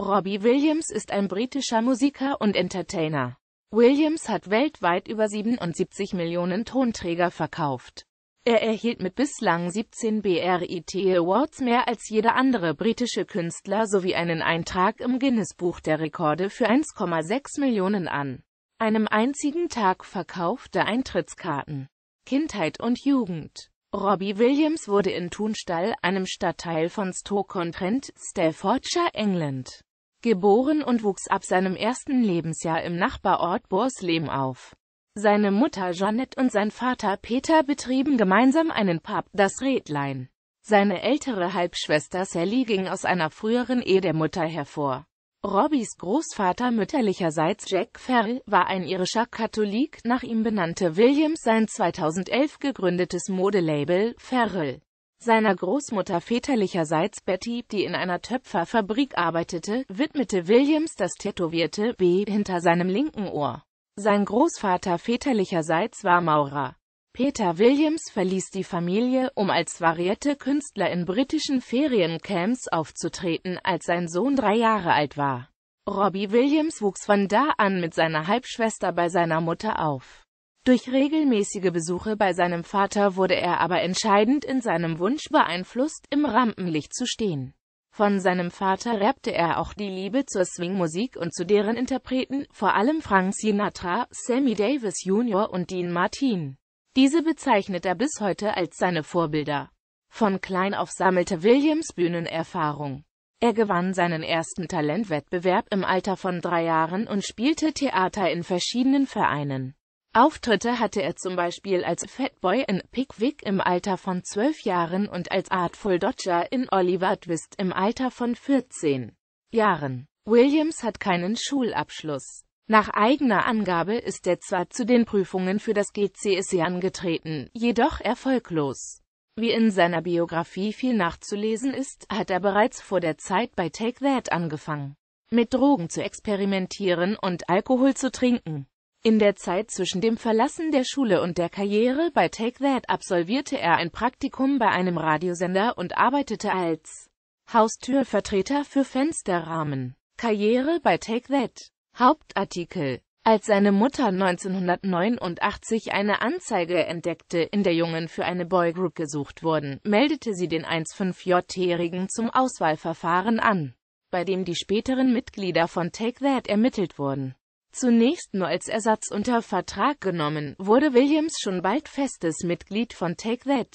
Robbie Williams ist ein britischer Musiker und Entertainer. Williams hat weltweit über 77 Millionen Tonträger verkauft. Er erhielt mit bislang 17 BRIT Awards mehr als jeder andere britische Künstler sowie einen Eintrag im Guinness-Buch der Rekorde für 1,6 Millionen an einem einzigen Tag verkaufte Eintrittskarten. Kindheit und Jugend Robbie Williams wurde in Thunstall, einem Stadtteil von Stoke-on-Trent, Staffordshire, England, geboren und wuchs ab seinem ersten Lebensjahr im Nachbarort Burslem auf. Seine Mutter Jeanette und sein Vater Peter betrieben gemeinsam einen Pub, das Redlein. Seine ältere Halbschwester Sally ging aus einer früheren Ehe der Mutter hervor. Robbys Großvater mütterlicherseits Jack Ferrell war ein irischer Katholik, nach ihm benannte Williams sein 2011 gegründetes Modelabel Ferrell seiner Großmutter väterlicherseits Betty, die in einer Töpferfabrik arbeitete, widmete Williams das tätowierte B hinter seinem linken Ohr. Sein Großvater väterlicherseits war Maurer. Peter Williams verließ die Familie, um als variette Künstler in britischen Feriencamps aufzutreten, als sein Sohn drei Jahre alt war. Robbie Williams wuchs von da an mit seiner Halbschwester bei seiner Mutter auf. Durch regelmäßige Besuche bei seinem Vater wurde er aber entscheidend in seinem Wunsch beeinflusst, im Rampenlicht zu stehen. Von seinem Vater rappte er auch die Liebe zur Swingmusik und zu deren Interpreten, vor allem Frank Sinatra, Sammy Davis Jr. und Dean Martin. Diese bezeichnet er bis heute als seine Vorbilder. Von klein auf sammelte Williams Bühnenerfahrung. Er gewann seinen ersten Talentwettbewerb im Alter von drei Jahren und spielte Theater in verschiedenen Vereinen. Auftritte hatte er zum Beispiel als Fatboy in Pickwick im Alter von 12 Jahren und als Artful Dodger in Oliver Twist im Alter von 14 Jahren. Williams hat keinen Schulabschluss. Nach eigener Angabe ist er zwar zu den Prüfungen für das GCSE angetreten, jedoch erfolglos. Wie in seiner Biografie viel nachzulesen ist, hat er bereits vor der Zeit bei Take That angefangen, mit Drogen zu experimentieren und Alkohol zu trinken. In der Zeit zwischen dem Verlassen der Schule und der Karriere bei Take That absolvierte er ein Praktikum bei einem Radiosender und arbeitete als Haustürvertreter für Fensterrahmen. Karriere bei Take That. Hauptartikel als seine Mutter 1989 eine Anzeige entdeckte, in der Jungen für eine Boygroup gesucht wurden, meldete sie den 15-Jährigen j zum Auswahlverfahren an, bei dem die späteren Mitglieder von Take That ermittelt wurden. Zunächst nur als Ersatz unter Vertrag genommen, wurde Williams schon bald festes Mitglied von Take That.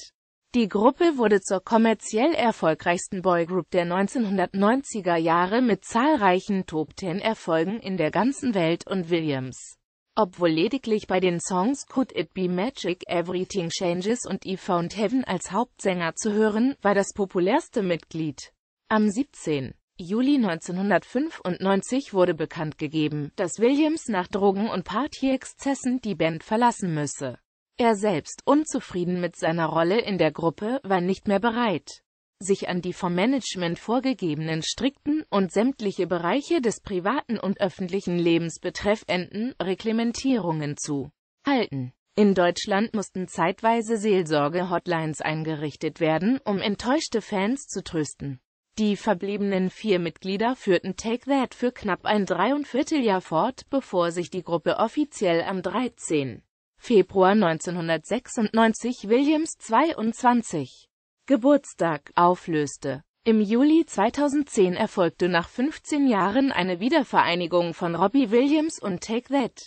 Die Gruppe wurde zur kommerziell erfolgreichsten Boygroup der 1990er Jahre mit zahlreichen top Ten erfolgen in der ganzen Welt und Williams. Obwohl lediglich bei den Songs Could It Be Magic, Everything Changes und Eve Found Heaven als Hauptsänger zu hören, war das populärste Mitglied. Am 17. Juli 1995 wurde bekannt gegeben, dass Williams nach Drogen- und Partyexzessen die Band verlassen müsse. Er selbst, unzufrieden mit seiner Rolle in der Gruppe, war nicht mehr bereit, sich an die vom Management vorgegebenen strikten und sämtliche Bereiche des privaten und öffentlichen Lebens betreffenden Reglementierungen zu halten. In Deutschland mussten zeitweise Seelsorge-Hotlines eingerichtet werden, um enttäuschte Fans zu trösten. Die verbliebenen vier Mitglieder führten Take That für knapp ein Dreivierteljahr fort, bevor sich die Gruppe offiziell am 13. Februar 1996 Williams 22. Geburtstag auflöste. Im Juli 2010 erfolgte nach 15 Jahren eine Wiedervereinigung von Robbie Williams und Take That.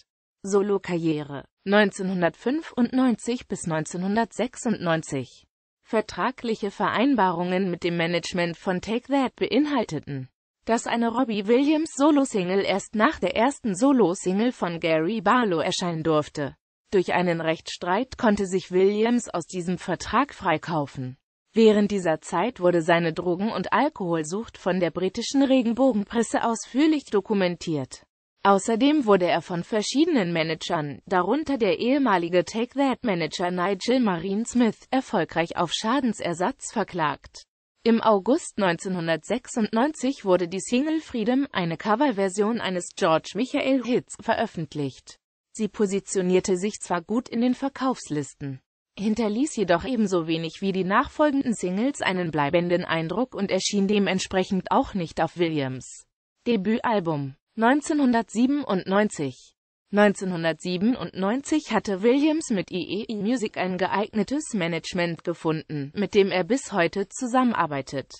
Solo-Karriere 1995 bis 1996 Vertragliche Vereinbarungen mit dem Management von Take That beinhalteten, dass eine Robbie Williams Solo-Single erst nach der ersten Solo-Single von Gary Barlow erscheinen durfte. Durch einen Rechtsstreit konnte sich Williams aus diesem Vertrag freikaufen. Während dieser Zeit wurde seine Drogen- und Alkoholsucht von der britischen Regenbogenpresse ausführlich dokumentiert. Außerdem wurde er von verschiedenen Managern, darunter der ehemalige Take-That-Manager Nigel Marine Smith, erfolgreich auf Schadensersatz verklagt. Im August 1996 wurde die Single Freedom, eine Coverversion eines George Michael Hits, veröffentlicht. Sie positionierte sich zwar gut in den Verkaufslisten, hinterließ jedoch ebenso wenig wie die nachfolgenden Singles einen bleibenden Eindruck und erschien dementsprechend auch nicht auf Williams' Debütalbum. 1997 1997 hatte Williams mit EE e Music ein geeignetes Management gefunden, mit dem er bis heute zusammenarbeitet.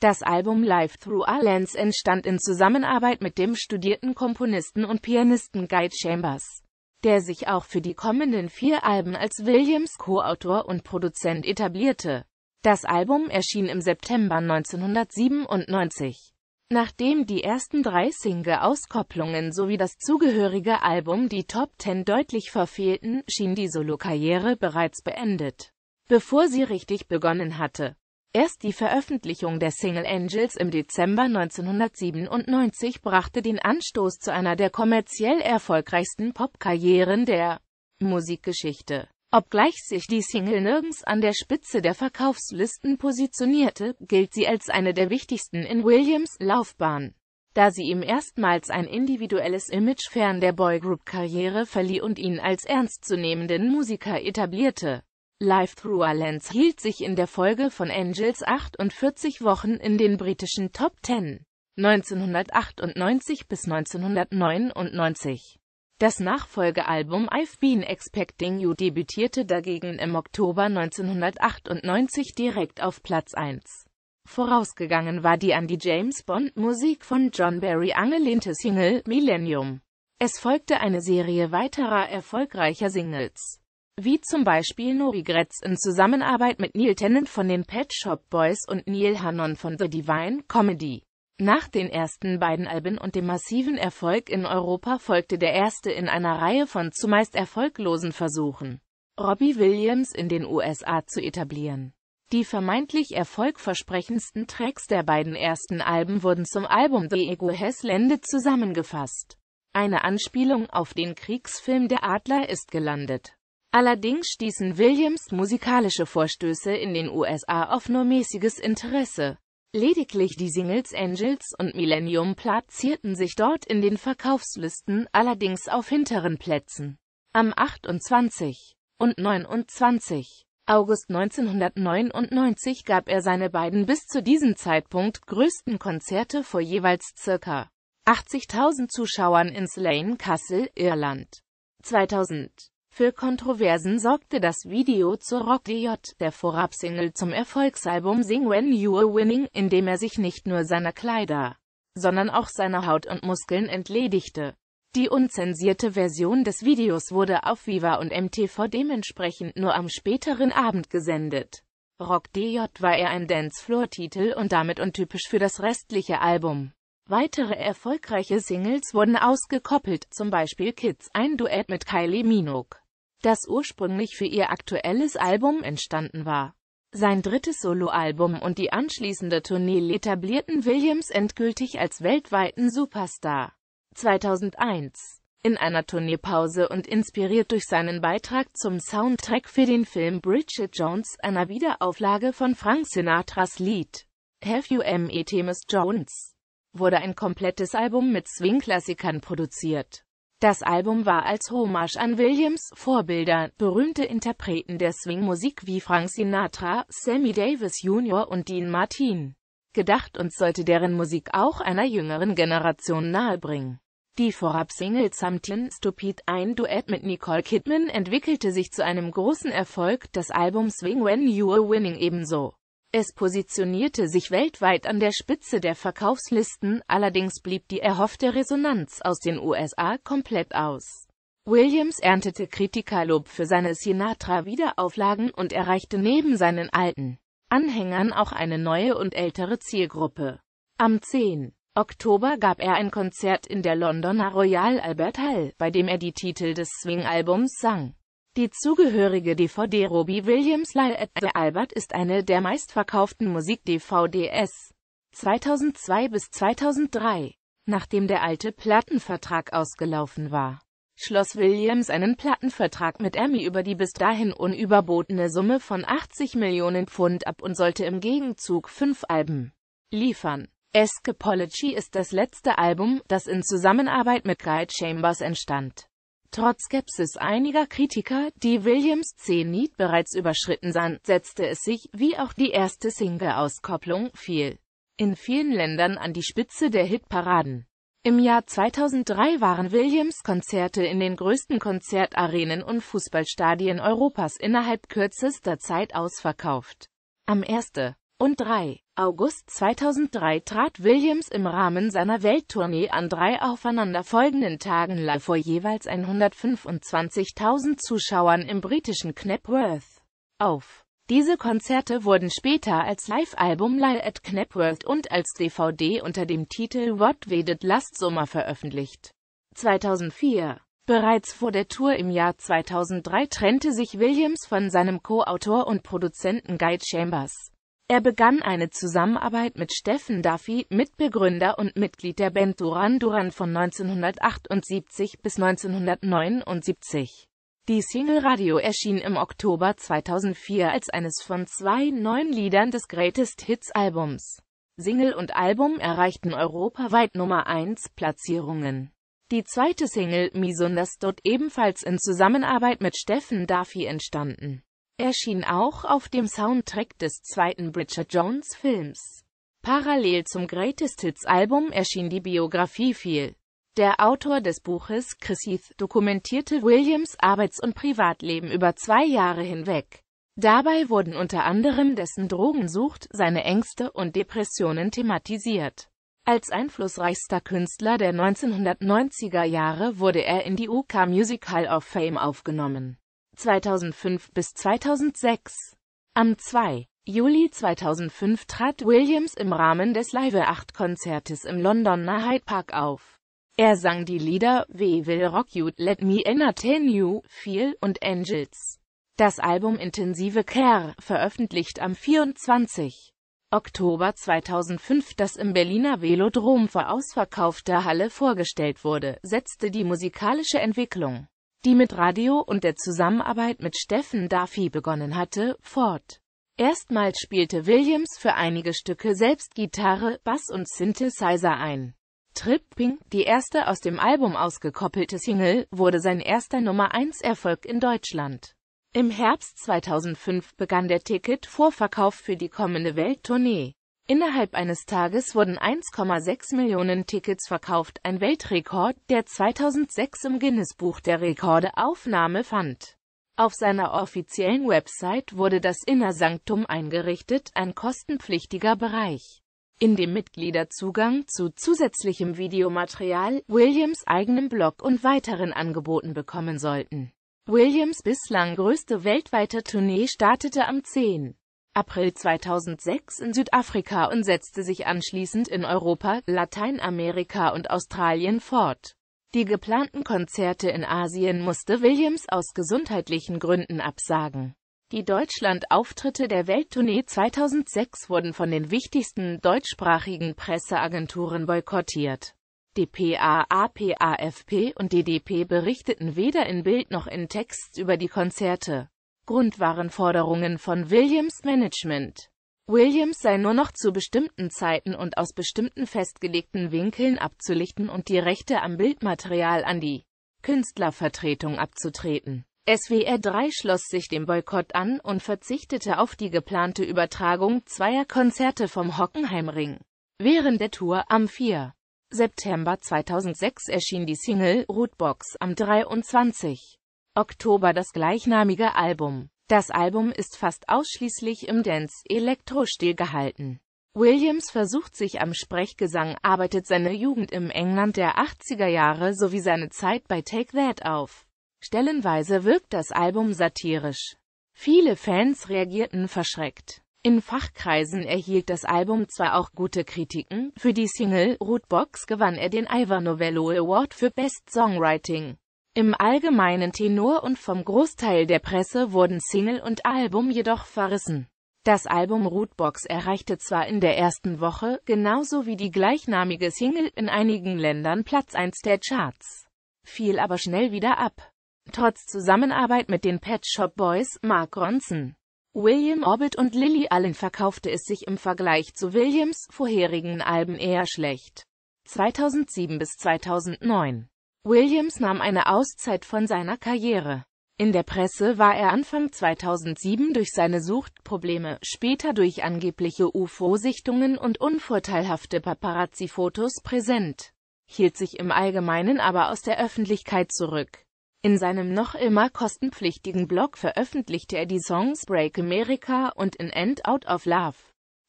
Das Album Live Through Our Lens entstand in Zusammenarbeit mit dem studierten Komponisten und Pianisten Guy Chambers, der sich auch für die kommenden vier Alben als Williams Co-Autor und Produzent etablierte. Das Album erschien im September 1997. Nachdem die ersten drei Single-Auskopplungen sowie das zugehörige Album die Top Ten deutlich verfehlten, schien die Solokarriere bereits beendet, bevor sie richtig begonnen hatte. Erst die Veröffentlichung der Single Angels im Dezember 1997 brachte den Anstoß zu einer der kommerziell erfolgreichsten Popkarrieren der Musikgeschichte. Obgleich sich die Single nirgends an der Spitze der Verkaufslisten positionierte, gilt sie als eine der wichtigsten in Williams' Laufbahn, da sie ihm erstmals ein individuelles Image fern der Boygroup-Karriere verlieh und ihn als ernstzunehmenden Musiker etablierte. Live Through a Lens hielt sich in der Folge von Angels 48 Wochen in den britischen Top 10. 1998 bis 1999 das Nachfolgealbum I've Been Expecting You debütierte dagegen im Oktober 1998 direkt auf Platz 1. Vorausgegangen war die an die James-Bond-Musik von John Barry angelehnte Single Millennium. Es folgte eine Serie weiterer erfolgreicher Singles, wie zum Beispiel No Regrets in Zusammenarbeit mit Neil Tennant von den Pet Shop Boys und Neil Hannon von The Divine Comedy. Nach den ersten beiden Alben und dem massiven Erfolg in Europa folgte der erste in einer Reihe von zumeist erfolglosen Versuchen, Robbie Williams in den USA zu etablieren. Die vermeintlich erfolgversprechendsten Tracks der beiden ersten Alben wurden zum Album The Ego Has Landed zusammengefasst. Eine Anspielung auf den Kriegsfilm Der Adler ist gelandet. Allerdings stießen Williams musikalische Vorstöße in den USA auf nur mäßiges Interesse. Lediglich die Singles "Angels" und "Millennium" platzierten sich dort in den Verkaufslisten, allerdings auf hinteren Plätzen. Am 28. und 29. August 1999 gab er seine beiden bis zu diesem Zeitpunkt größten Konzerte vor jeweils ca. 80.000 Zuschauern in Slane, Castle, Irland. 2000 für Kontroversen sorgte das Video zu Rock DJ, der Vorabsingle zum Erfolgsalbum Sing When You You're Winning, in dem er sich nicht nur seiner Kleider, sondern auch seiner Haut und Muskeln entledigte. Die unzensierte Version des Videos wurde auf Viva und MTV dementsprechend nur am späteren Abend gesendet. Rock DJ war er ein Dancefloor-Titel und damit untypisch für das restliche Album. Weitere erfolgreiche Singles wurden ausgekoppelt, zum Beispiel Kids, ein Duett mit Kylie Minogue das ursprünglich für ihr aktuelles Album entstanden war. Sein drittes Soloalbum und die anschließende Tournee etablierten Williams endgültig als weltweiten Superstar. 2001 in einer Tourneepause und inspiriert durch seinen Beitrag zum Soundtrack für den Film Bridget Jones, einer Wiederauflage von Frank Sinatras Lied Have You Met Miss Jones, wurde ein komplettes Album mit Swing-Klassikern produziert. Das Album war als Hommage an Williams' Vorbilder, berühmte Interpreten der Swing-Musik wie Frank Sinatra, Sammy Davis Jr. und Dean Martin, gedacht und sollte deren Musik auch einer jüngeren Generation nahebringen. Die Vorab-Single Something Stupid, ein Duett mit Nicole Kidman, entwickelte sich zu einem großen Erfolg, das Album Swing When You're Winning ebenso. Es positionierte sich weltweit an der Spitze der Verkaufslisten, allerdings blieb die erhoffte Resonanz aus den USA komplett aus. Williams erntete Kritikerlob für seine Sinatra-Wiederauflagen und erreichte neben seinen alten Anhängern auch eine neue und ältere Zielgruppe. Am 10. Oktober gab er ein Konzert in der Londoner Royal Albert Hall, bei dem er die Titel des Swing-Albums sang. Die zugehörige DVD Robbie Williams Lyle at the Albert ist eine der meistverkauften Musik-DVDs 2002 bis 2003. Nachdem der alte Plattenvertrag ausgelaufen war, schloss Williams einen Plattenvertrag mit Emmy über die bis dahin unüberbotene Summe von 80 Millionen Pfund ab und sollte im Gegenzug fünf Alben liefern. Escapology ist das letzte Album, das in Zusammenarbeit mit Guy Chambers entstand. Trotz Skepsis einiger Kritiker, die Williams Zenit bereits überschritten sahen, setzte es sich, wie auch die erste Single-Auskopplung, viel in vielen Ländern an die Spitze der Hitparaden. Im Jahr 2003 waren Williams Konzerte in den größten Konzertarenen und Fußballstadien Europas innerhalb kürzester Zeit ausverkauft. Am 1. und 3. August 2003 trat Williams im Rahmen seiner Welttournee an drei aufeinanderfolgenden Tagen live vor jeweils 125.000 Zuschauern im britischen Knebworth auf. Diese Konzerte wurden später als Live-Album Live at Knebworth und als DVD unter dem Titel What Wedet Last Summer veröffentlicht. 2004 Bereits vor der Tour im Jahr 2003 trennte sich Williams von seinem Co-Autor und Produzenten Guy Chambers. Er begann eine Zusammenarbeit mit Steffen Duffy, Mitbegründer und Mitglied der Band Duran Duran von 1978 bis 1979. Die Single Radio erschien im Oktober 2004 als eines von zwei neuen Liedern des Greatest Hits Albums. Single und Album erreichten europaweit Nummer 1 Platzierungen. Die zweite Single Misunders ebenfalls in Zusammenarbeit mit Steffen Duffy entstanden erschien auch auf dem Soundtrack des zweiten Bridget Jones Films. Parallel zum Greatest Hits Album erschien die Biografie viel. Der Autor des Buches, Chris Heath, dokumentierte Williams Arbeits- und Privatleben über zwei Jahre hinweg. Dabei wurden unter anderem dessen Drogensucht, seine Ängste und Depressionen thematisiert. Als einflussreichster Künstler der 1990er Jahre wurde er in die UK Musical of Fame aufgenommen. 2005 bis 2006. Am 2. Juli 2005 trat Williams im Rahmen des Live-8-Konzertes im Londoner Hyde Park auf. Er sang die Lieder We Will Rock You, Let Me Entertain You, Feel und Angels. Das Album Intensive Care, veröffentlicht am 24. Oktober 2005, das im Berliner Velodrom vor ausverkaufter Halle vorgestellt wurde, setzte die musikalische Entwicklung die mit Radio und der Zusammenarbeit mit Steffen Duffy begonnen hatte, fort. Erstmals spielte Williams für einige Stücke selbst Gitarre, Bass und Synthesizer ein. Tripping, die erste aus dem Album ausgekoppelte Single, wurde sein erster Nummer 1 Erfolg in Deutschland. Im Herbst 2005 begann der Ticket-Vorverkauf für die kommende Welttournee. Innerhalb eines Tages wurden 1,6 Millionen Tickets verkauft, ein Weltrekord, der 2006 im Guinness-Buch der Rekorde Aufnahme fand. Auf seiner offiziellen Website wurde das Innersanktum eingerichtet, ein kostenpflichtiger Bereich, in dem Mitglieder Zugang zu zusätzlichem Videomaterial, Williams' eigenem Blog und weiteren Angeboten bekommen sollten. Williams' bislang größte weltweite Tournee startete am 10. April 2006 in Südafrika und setzte sich anschließend in Europa, Lateinamerika und Australien fort. Die geplanten Konzerte in Asien musste Williams aus gesundheitlichen Gründen absagen. Die Deutschland-Auftritte der Welttournee 2006 wurden von den wichtigsten deutschsprachigen Presseagenturen boykottiert. DPA, APAFP und DDP berichteten weder in Bild noch in Text über die Konzerte. Grund waren Forderungen von Williams Management. Williams sei nur noch zu bestimmten Zeiten und aus bestimmten festgelegten Winkeln abzulichten und die Rechte am Bildmaterial an die Künstlervertretung abzutreten. SWR 3 schloss sich dem Boykott an und verzichtete auf die geplante Übertragung zweier Konzerte vom Hockenheimring. Während der Tour am 4. September 2006 erschien die Single Rootbox am 23. Oktober das gleichnamige Album. Das Album ist fast ausschließlich im dance elektro gehalten. Williams versucht sich am Sprechgesang, arbeitet seine Jugend im England der 80er Jahre sowie seine Zeit bei Take That auf. Stellenweise wirkt das Album satirisch. Viele Fans reagierten verschreckt. In Fachkreisen erhielt das Album zwar auch gute Kritiken, für die Single Rootbox gewann er den Ivor Novello Award für Best Songwriting. Im allgemeinen Tenor und vom Großteil der Presse wurden Single und Album jedoch verrissen. Das Album Rootbox erreichte zwar in der ersten Woche, genauso wie die gleichnamige Single, in einigen Ländern Platz 1 der Charts, fiel aber schnell wieder ab. Trotz Zusammenarbeit mit den Pet Shop Boys, Mark Ronson, William Orbit und Lily Allen verkaufte es sich im Vergleich zu Williams vorherigen Alben eher schlecht. 2007 bis 2009 Williams nahm eine Auszeit von seiner Karriere. In der Presse war er Anfang 2007 durch seine Suchtprobleme, später durch angebliche UFO-Sichtungen und unvorteilhafte Paparazzi-Fotos präsent, hielt sich im Allgemeinen aber aus der Öffentlichkeit zurück. In seinem noch immer kostenpflichtigen Blog veröffentlichte er die Songs Break America und In End Out of Love.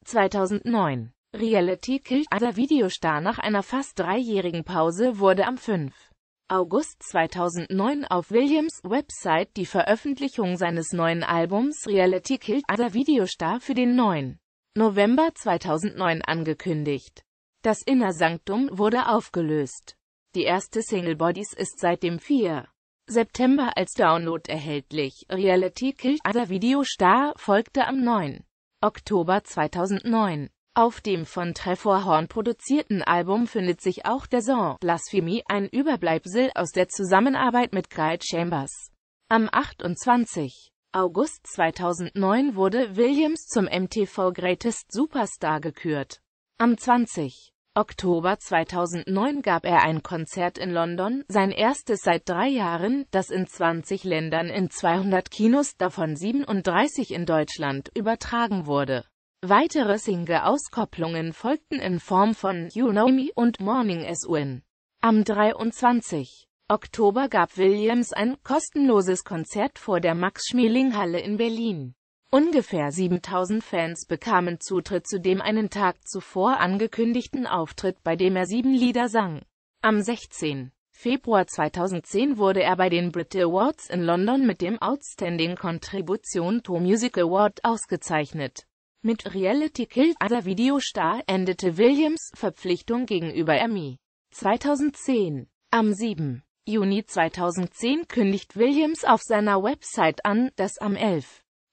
2009. Reality Killed, der Videostar nach einer fast dreijährigen Pause wurde am 5. August 2009 auf Williams' Website die Veröffentlichung seines neuen Albums Reality Killed unser Videostar für den 9. November 2009 angekündigt. Das Inner Sanctum wurde aufgelöst. Die erste Single Bodies ist seit dem 4. September als Download erhältlich. Reality Killed unser Videostar folgte am 9. Oktober 2009. Auf dem von Trevor Horn produzierten Album findet sich auch der Song Blasphemy, ein Überbleibsel aus der Zusammenarbeit mit Clyde Chambers. Am 28. August 2009 wurde Williams zum MTV Greatest Superstar gekürt. Am 20. Oktober 2009 gab er ein Konzert in London, sein erstes seit drei Jahren, das in 20 Ländern in 200 Kinos, davon 37 in Deutschland, übertragen wurde. Weitere Single-Auskopplungen folgten in Form von You Know Me und Morning Sun. Am 23. Oktober gab Williams ein kostenloses Konzert vor der Max-Schmeling-Halle in Berlin. Ungefähr 7000 Fans bekamen Zutritt zu dem einen Tag zuvor angekündigten Auftritt, bei dem er sieben Lieder sang. Am 16. Februar 2010 wurde er bei den Brit Awards in London mit dem Outstanding Contribution to Music Award ausgezeichnet. Mit Reality Kills Other Video Star endete Williams Verpflichtung gegenüber Emmy. 2010 Am 7. Juni 2010 kündigt Williams auf seiner Website an, dass am 11.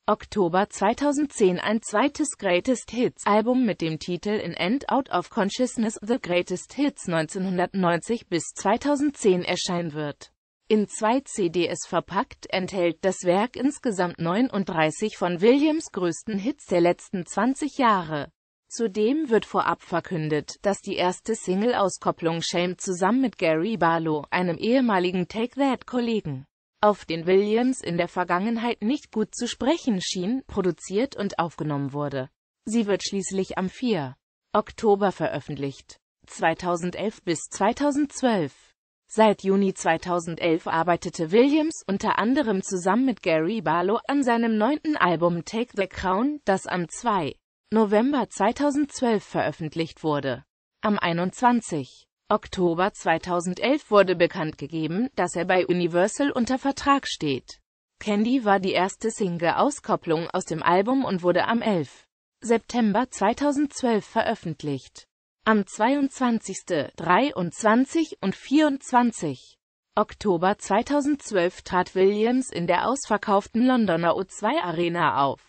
Oktober 2010 ein zweites Greatest Hits Album mit dem Titel In End Out of Consciousness The Greatest Hits 1990 bis 2010 erscheinen wird. In zwei CDs verpackt enthält das Werk insgesamt 39 von Williams' größten Hits der letzten 20 Jahre. Zudem wird vorab verkündet, dass die erste Single-Auskopplung Shame zusammen mit Gary Barlow, einem ehemaligen Take-That-Kollegen, auf den Williams in der Vergangenheit nicht gut zu sprechen schien, produziert und aufgenommen wurde. Sie wird schließlich am 4. Oktober veröffentlicht. 2011 bis 2012 Seit Juni 2011 arbeitete Williams unter anderem zusammen mit Gary Barlow an seinem neunten Album Take the Crown, das am 2. November 2012 veröffentlicht wurde. Am 21. Oktober 2011 wurde bekannt gegeben, dass er bei Universal unter Vertrag steht. Candy war die erste Single-Auskopplung aus dem Album und wurde am 11. September 2012 veröffentlicht am 22., 23 und 24. Oktober 2012 trat Williams in der ausverkauften Londoner O2 Arena auf.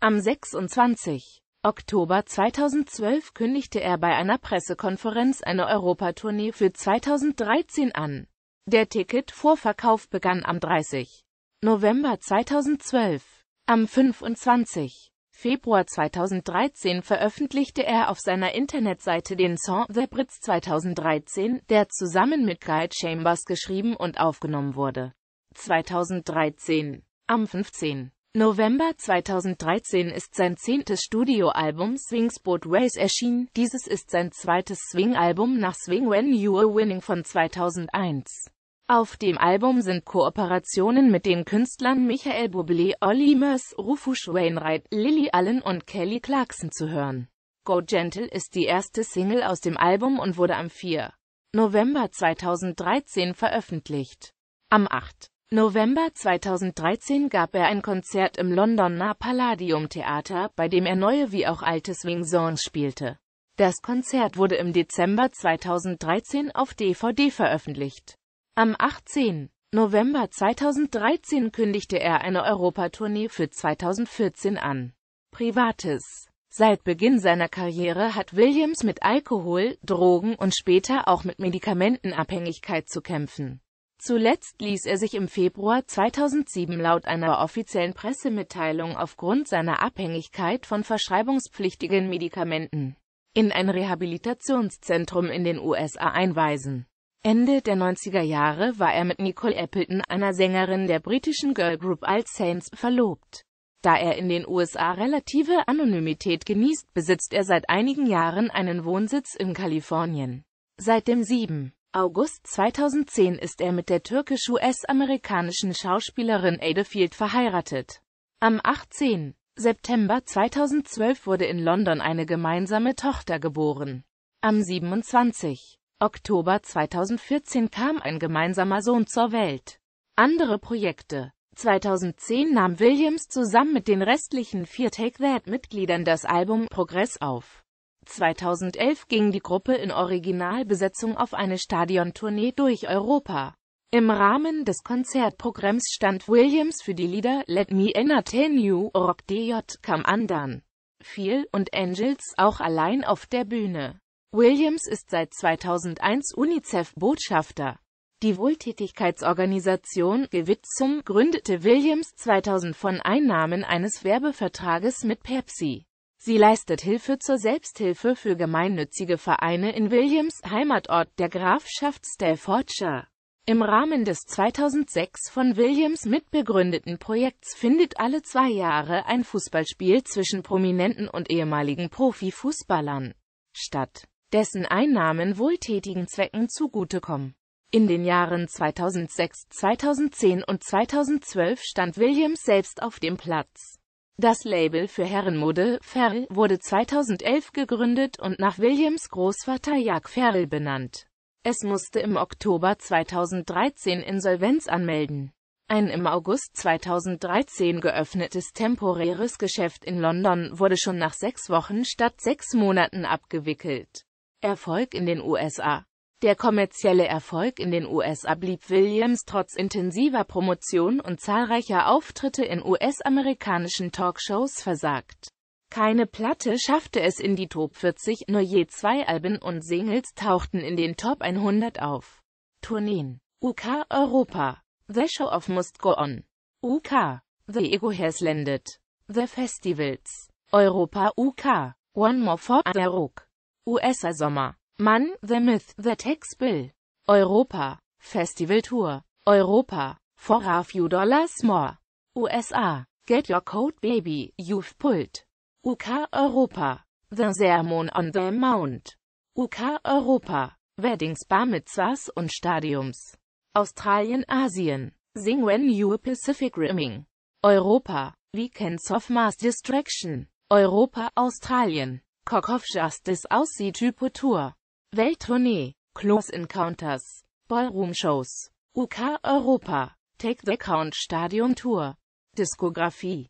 Am 26. Oktober 2012 kündigte er bei einer Pressekonferenz eine Europatournee für 2013 an. Der Ticketvorverkauf begann am 30. November 2012. Am 25. Februar 2013 veröffentlichte er auf seiner Internetseite den Song The Brits 2013, der zusammen mit Guy Chambers geschrieben und aufgenommen wurde. 2013 Am 15. November 2013 ist sein zehntes Studioalbum Swings Boat Race erschienen, dieses ist sein zweites Swing-Album nach Swing When You Are Winning von 2001. Auf dem Album sind Kooperationen mit den Künstlern Michael Bublé, Olly Murs, Rufus Wainwright, Lily Allen und Kelly Clarkson zu hören. Go Gentle ist die erste Single aus dem Album und wurde am 4. November 2013 veröffentlicht. Am 8. November 2013 gab er ein Konzert im Londoner Palladium Theater, bei dem er neue wie auch alte Swing-Songs spielte. Das Konzert wurde im Dezember 2013 auf DVD veröffentlicht. Am 18. November 2013 kündigte er eine Europatournee für 2014 an. Privates Seit Beginn seiner Karriere hat Williams mit Alkohol, Drogen und später auch mit Medikamentenabhängigkeit zu kämpfen. Zuletzt ließ er sich im Februar 2007 laut einer offiziellen Pressemitteilung aufgrund seiner Abhängigkeit von verschreibungspflichtigen Medikamenten in ein Rehabilitationszentrum in den USA einweisen. Ende der 90er Jahre war er mit Nicole Appleton, einer Sängerin der britischen Girlgroup All Saints, verlobt. Da er in den USA relative Anonymität genießt, besitzt er seit einigen Jahren einen Wohnsitz in Kalifornien. Seit dem 7. August 2010 ist er mit der türkisch-US-amerikanischen Schauspielerin Ada Field verheiratet. Am 18. September 2012 wurde in London eine gemeinsame Tochter geboren. Am 27. Oktober 2014 kam ein gemeinsamer Sohn zur Welt. Andere Projekte 2010 nahm Williams zusammen mit den restlichen vier Take That-Mitgliedern das Album Progress auf. 2011 ging die Gruppe in Originalbesetzung auf eine Stadiontournee durch Europa. Im Rahmen des Konzertprogramms stand Williams für die Lieder Let Me Entertain You, Rock DJ, Come Undone, Feel und Angels auch allein auf der Bühne. Williams ist seit 2001 UNICEF-Botschafter. Die Wohltätigkeitsorganisation Gewitzum gründete Williams 2000 von Einnahmen eines Werbevertrages mit Pepsi. Sie leistet Hilfe zur Selbsthilfe für gemeinnützige Vereine in Williams Heimatort der Grafschaft Staffordshire. Im Rahmen des 2006 von Williams mitbegründeten Projekts findet alle zwei Jahre ein Fußballspiel zwischen Prominenten und ehemaligen Profifußballern statt dessen Einnahmen wohltätigen Zwecken zugutekommen. In den Jahren 2006, 2010 und 2012 stand Williams selbst auf dem Platz. Das Label für Herrenmode, Ferl, wurde 2011 gegründet und nach Williams Großvater Jacques Ferl benannt. Es musste im Oktober 2013 Insolvenz anmelden. Ein im August 2013 geöffnetes temporäres Geschäft in London wurde schon nach sechs Wochen statt sechs Monaten abgewickelt. Erfolg in den USA Der kommerzielle Erfolg in den USA blieb Williams trotz intensiver Promotion und zahlreicher Auftritte in US-amerikanischen Talkshows versagt. Keine Platte schaffte es in die Top 40, nur je zwei Alben und Singles tauchten in den Top 100 auf. Tourneen UK Europa The Show of Must Go On UK The Ego Has Landed The Festivals Europa UK One More for Anarok USA Sommer. Mann, The Myth, The Tex Bill. Europa. Festival Tour. Europa. For a few dollars more. USA. Get your coat baby, you've pulled. UK Europa. The Sermon on the Mount. UK Europa. Weddings Bar mit Zas und Stadiums. Australien Asien. Sing when you Pacific Rimming. Europa. Weekends of Mass Distraction. Europa Australien. Kokowschastes aussieht Hypotour. Welttournee, Close Encounters, Ballroom Shows, UK Europa, Take the Count Stadium Tour, Diskografie